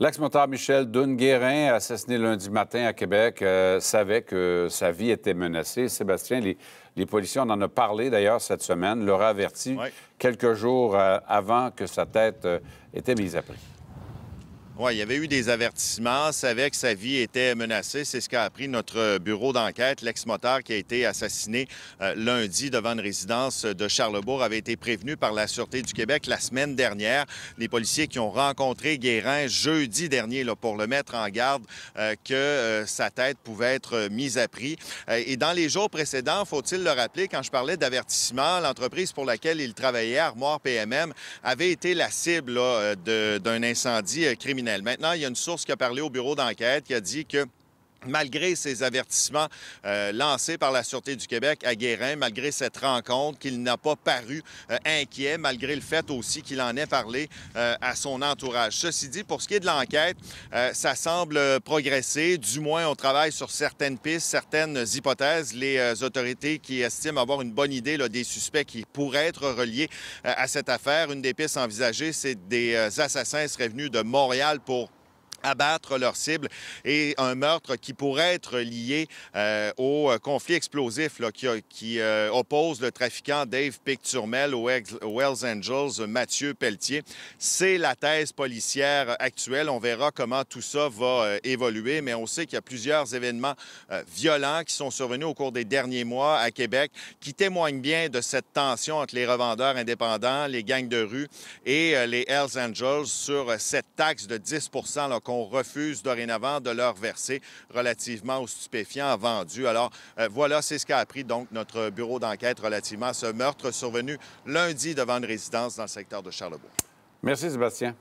L'ex-moteur Michel Dunguérin, assassiné lundi matin à Québec, euh, savait que sa vie était menacée. Sébastien, les, policiers, on en a parlé d'ailleurs cette semaine, l'aura averti quelques jours euh, avant que sa tête euh, était mise à prix. Oui, il y avait eu des avertissements, savait que sa vie était menacée. C'est ce qu'a appris notre euh, bureau d'enquête. L'ex-moteur qui a été assassiné euh, lundi devant une résidence de Charlebourg avait été prévenu par la Sûreté du Québec la semaine dernière. Les policiers qui ont rencontré Guérin jeudi dernier là, pour le mettre en garde euh, que sa tête pouvait être mise à prix. et dans les jours précédents, faut-il le rappeler, quand je parlais d'avertissement, l'entreprise pour laquelle il travaillait, Armoire PMM, avait été la cible d'un incendie criminel Maintenant, il y a une source qui a parlé au bureau d'enquête qui a dit que malgré ces avertissements euh, lancés par la Sûreté du Québec à Guérin, malgré cette rencontre, qu'il n'a pas paru euh, inquiet, malgré le fait aussi qu'il en ait parlé euh, à son entourage. Ceci dit, pour ce qui est de l'enquête, ça semble progresser. Du moins, on travaille sur certaines pistes, certaines hypothèses. Les autorités qui estiment avoir une bonne idée des suspects qui pourraient être reliés à cette affaire. Une des pistes envisagées, c'est des assassins seraient venus de Montréal pour abattre leur cible et un meurtre qui pourrait être lié euh, au euh, conflit explosif qui, euh, oppose le trafiquant Dave Picturmel aux Hells Angels Mathieu Pelletier. C'est la thèse policière actuelle. On verra comment tout ça va évoluer, mais on sait qu'il y a plusieurs événements violents qui sont survenus au cours des derniers mois à Québec qui témoignent bien de cette tension entre les revendeurs indépendants, les gangs de rue et les Hells Angels sur cette taxe de 10 refuse dorénavant de leur verser relativement aux stupéfiants vendus. Alors euh, voilà, c'est ce qu'a appris donc notre bureau d'enquête relativement à ce meurtre survenu lundi devant une résidence dans le secteur de Charlebourg. Merci Sébastien.